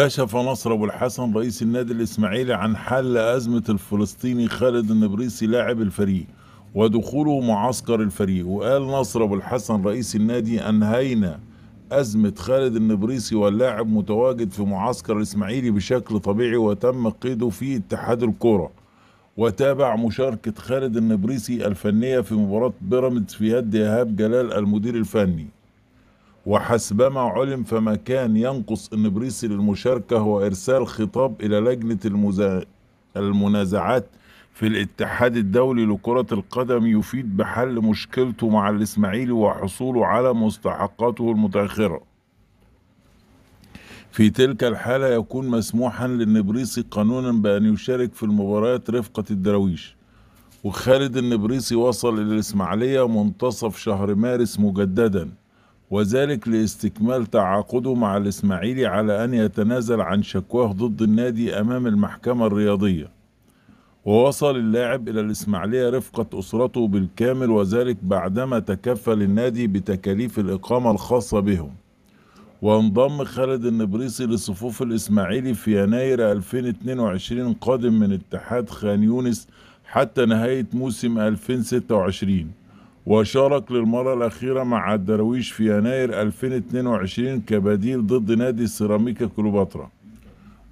كشف نصر أبو الحسن رئيس النادي الإسماعيلي عن حل أزمة الفلسطيني خالد النبريسي لاعب الفريق ودخوله معسكر الفريق وقال نصر أبو الحسن رئيس النادي أنهينا أزمة خالد النبريسي واللاعب متواجد في معسكر الإسماعيلي بشكل طبيعي وتم قيده في اتحاد الكوره وتابع مشاركة خالد النبريسي الفنية في مباراة بيراميدز في يد إيهاب جلال المدير الفني وحسبما علم فما كان ينقص النبريسي للمشاركة هو إرسال خطاب إلى لجنة المزا... المنازعات في الاتحاد الدولي لكرة القدم يفيد بحل مشكلته مع الإسماعيلي وحصوله على مستحقاته المتأخرة في تلك الحالة يكون مسموحا للنبريسي قانونا بأن يشارك في المباريات رفقة الدراويش وخالد النبريسي وصل إلى الإسماعيلية منتصف شهر مارس مجددا وذلك لاستكمال تعاقده مع الإسماعيلي على أن يتنازل عن شكواه ضد النادي أمام المحكمة الرياضية ووصل اللاعب إلى الإسماعيلية رفقة أسرته بالكامل وذلك بعدما تكفل النادي بتكاليف الإقامة الخاصة بهم وانضم خالد النبريسي لصفوف الإسماعيلي في يناير 2022 قادم من اتحاد خان يونس حتى نهاية موسم 2026 وشارك للمرة الأخيرة مع الدرويش في يناير 2022 كبديل ضد نادي سيراميكا كليوباترا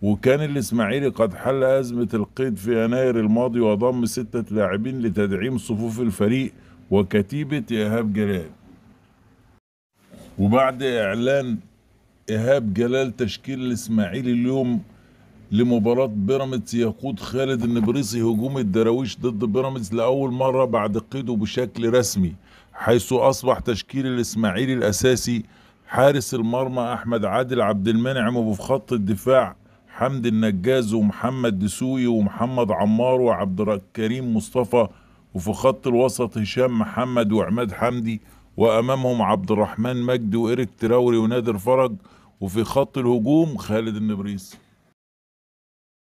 وكان الإسماعيلي قد حل أزمة القيد في يناير الماضي وضم ستة لاعبين لتدعيم صفوف الفريق وكتيبة إيهاب جلال وبعد إعلان إيهاب جلال تشكيل الإسماعيلي اليوم لمباراة بيراميدز يقود خالد النبريسي هجوم الدراويش ضد بيراميدز لأول مرة بعد قيده بشكل رسمي حيث أصبح تشكيل الإسماعيلي الأساسي حارس المرمى أحمد عادل عبد المنعم وفي خط الدفاع حمد النجاز ومحمد دسوقي ومحمد عمار وعبد الكريم مصطفى وفي خط الوسط هشام محمد وعماد حمدي وأمامهم عبد الرحمن مجدي وإيريك تراوري ونادر فرج وفي خط الهجوم خالد النبريسي